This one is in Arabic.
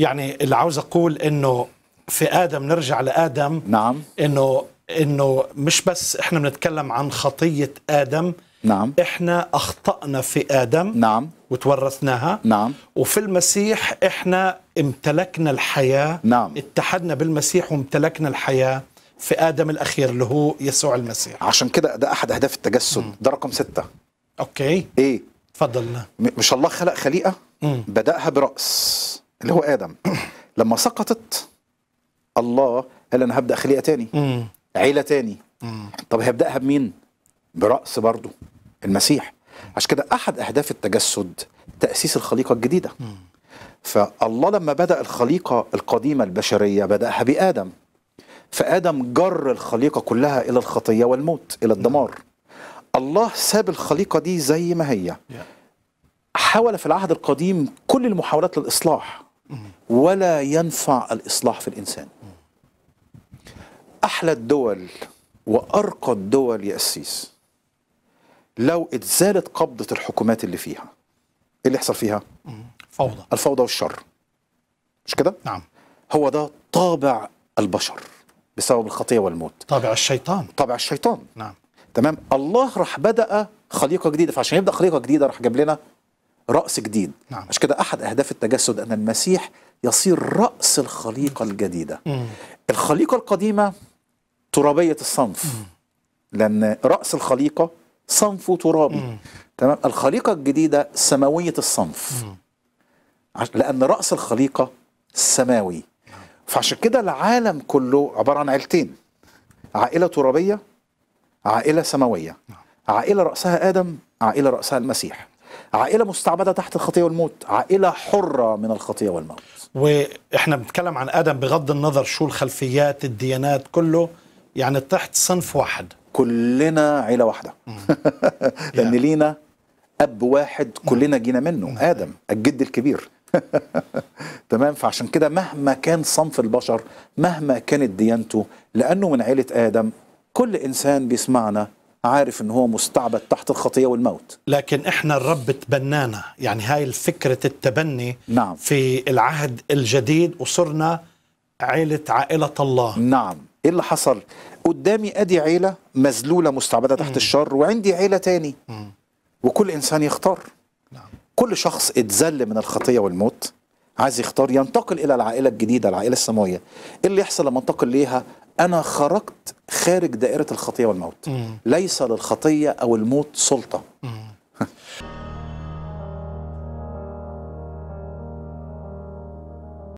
يعني اللي عاوز اقول انه في ادم نرجع لادم نعم انه انه مش بس احنا بنتكلم عن خطيه ادم نعم احنا اخطانا في ادم نعم وتورثناها نعم وفي المسيح احنا امتلكنا الحياه نعم اتحدنا بالمسيح وامتلكنا الحياه في ادم الاخير اللي هو يسوع المسيح عشان كده ده احد اهداف التجسد ده رقم ستة اوكي ايه اتفضل مش الله خلق خليقه بداها براس اللي هو ادم لما سقطت الله قال انا هبدا خليقه تاني مم. عيله تاني مم. طب هيبداها بمين براس برضه المسيح عشان كده احد اهداف التجسد تاسيس الخليقه الجديده مم. فالله لما بدا الخليقه القديمه البشريه بداها بادم فادم جر الخليقه كلها الى الخطيه والموت الى الدمار الله ساب الخليقه دي زي ما هي yeah. حاول في العهد القديم كل المحاولات للاصلاح ولا ينفع الإصلاح في الإنسان أحلى الدول وأرقى الدول يا أسيس لو اتزالت قبضة الحكومات اللي فيها إيه اللي يحصل فيها؟ فوضى الفوضى والشر مش كده؟ نعم هو ده طابع البشر بسبب الخطية والموت طابع الشيطان طابع الشيطان نعم تمام الله راح بدأ خليقة جديدة فعشان يبدأ خليقة جديدة راح جاب لنا رأس جديد نعم. عشان كده أحد أهداف التجسد أن المسيح يصير رأس الخليقة الجديدة مم. الخليقة القديمة ترابية الصنف مم. لأن رأس الخليقة صنفه ترابي تمام الخليقة الجديدة سماوية الصنف مم. لأن رأس الخليقة سماوي فعشان كده العالم كله عبارة عن عيلتين عائلة ترابية عائلة سماوية نعم. عائلة رأسها آدم عائلة رأسها المسيح عائله مستعبده تحت الخطيه والموت عائله حره من الخطيه والموت واحنا بنتكلم عن ادم بغض النظر شو الخلفيات الديانات كله يعني تحت صنف واحد كلنا عيله واحده لان يعني. لينا اب واحد كلنا جينا منه ادم الجد الكبير تمام فعشان كده مهما كان صنف البشر مهما كانت ديانته لانه من عيله ادم كل انسان بيسمعنا عارف ان هو مستعبد تحت الخطيه والموت لكن احنا الرب تبنانا يعني هاي الفكرة التبني نعم. في العهد الجديد وصرنا عيله عائله الله نعم ايه اللي حصل قدامي ادي عيله مذلوله مستعبده تحت م. الشر وعندي عيله تاني م. وكل انسان يختار نعم. كل شخص اتذل من الخطيه والموت عايز يختار ينتقل الى العائله الجديده العائله السماويه ايه اللي يحصل لما انتقل ليها انا خرجت خارج دائرة الخطية والموت ليس للخطية أو الموت سلطة